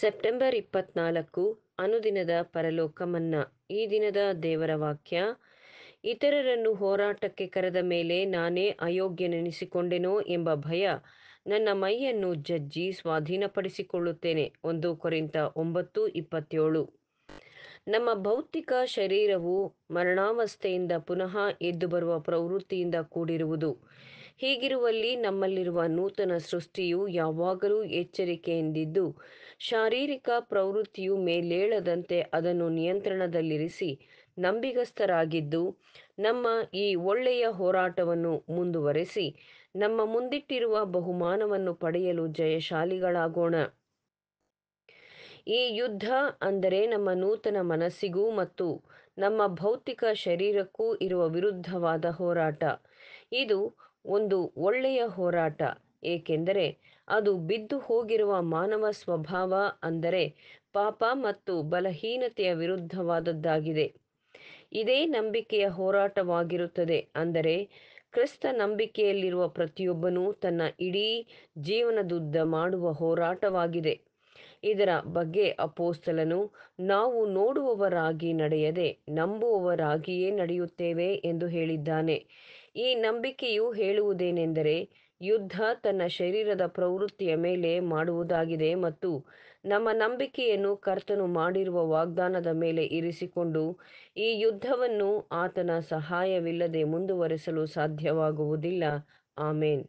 September ಇಪ್ಪತ್ನಾಲ್ಕು ಅನುದಿನದ ಪರಲೋಕ ಮನ್ನಾ ಈ ದಿನದ ದೇವರ ವಾಕ್ಯ ಇತರರನ್ನು ಹೋರಾಟಕ್ಕೆ ಕರೆದ ಮೇಲೆ ನಾನೇ ಅಯೋಗ್ಯನೆನಿಸಿಕೊಂಡೆನೋ ಎಂಬ ಭಯ ನನ್ನ ಮೈಯನ್ನು ಜಜ್ಜಿ ಸ್ವಾಧೀನಪಡಿಸಿಕೊಳ್ಳುತ್ತೇನೆ ಒಂದು ಕೊರಿಂತ ಒಂಬತ್ತು ಇಪ್ಪತ್ತೇಳು ನಮ್ಮ ಭೌತಿಕ ಶರೀರವು ಮರಣಾವಸ್ಥೆಯಿಂದ ಪುನಃ ಎದ್ದು ಬರುವ ಪ್ರವೃತ್ತಿಯಿಂದ ಕೂಡಿರುವುದು ಹೀಗಿರುವಲ್ಲಿ ನಮ್ಮಲ್ಲಿರುವ ನೂತನ ಸೃಷ್ಟಿಯು ಯಾವಾಗಲೂ ಎಚ್ಚರಿಕೆಯಿಂದಿದ್ದು ಶಾರೀರಿಕ ಪ್ರವೃತ್ತಿಯು ಮೇಲೇಳದಂತೆ ಅದನ್ನು ನಿಯಂತ್ರಣದಲ್ಲಿರಿಸಿ ನಂಬಿಗಸ್ತರಾಗಿದ್ದು ನಮ್ಮ ಈ ಒಳ್ಳೆಯ ಹೋರಾಟವನ್ನು ಮುಂದುವರೆಸಿ ನಮ್ಮ ಮುಂದಿಟ್ಟಿರುವ ಬಹುಮಾನವನ್ನು ಪಡೆಯಲು ಜಯಶಾಲಿಗಳಾಗೋಣ ಈ ಯುದ್ಧ ಅಂದರೆ ನಮ್ಮ ನೂತನ ಮನಸ್ಸಿಗೂ ಮತ್ತು ನಮ್ಮ ಭೌತಿಕ ಶರೀರಕ್ಕೂ ಇರುವ ವಿರುದ್ಧವಾದ ಹೋರಾಟ ಇದು ಒಂದು ಒಳ್ಳೆಯ ಹೋರಾಟ ಏಕೆಂದರೆ ಅದು ಬಿದ್ದು ಹೋಗಿರುವ ಮಾನವ ಸ್ವಭಾವ ಅಂದರೆ ಪಾಪ ಮತ್ತು ಬಲಹೀನತೆಯ ವಿರುದ್ಧವಾದದ್ದಾಗಿದೆ ಇದೇ ನಂಬಿಕೆಯ ಹೋರಾಟವಾಗಿರುತ್ತದೆ ಅಂದರೆ ಕ್ರಿಸ್ತ ನಂಬಿಕೆಯಲ್ಲಿರುವ ಪ್ರತಿಯೊಬ್ಬನೂ ತನ್ನ ಇಡೀ ಜೀವನದುದ್ದ ಮಾಡುವ ಹೋರಾಟವಾಗಿದೆ ಇದರ ಬಗ್ಗೆ ಅಪೋಸ್ತಲನು ನಾವು ನೋಡುವವರಾಗಿ ನಡೆಯದೆ ನಂಬುವವರಾಗಿಯೇ ನಡೆಯುತ್ತೇವೆ ಎಂದು ಹೇಳಿದ್ದಾನೆ ಈ ನಂಬಿಕೆಯು ಹೇಳುವುದೇನೆಂದರೆ ಯುದ್ಧ ತನ್ನ ಶರೀರದ ಪ್ರವೃತ್ತಿಯ ಮೇಲೆ ಮಾಡುವುದಾಗಿದೆ ಮತ್ತು ನಮ್ಮ ನಂಬಿಕೆಯನ್ನು ಕರ್ತನು ಮಾಡಿರುವ ವಾಗ್ದಾನದ ಮೇಲೆ ಇರಿಸಿಕೊಂಡು ಈ ಯುದ್ಧವನ್ನು ಆತನ ಸಹಾಯವಿಲ್ಲದೆ ಮುಂದುವರೆಸಲು ಸಾಧ್ಯವಾಗುವುದಿಲ್ಲ ಆಮೇನ್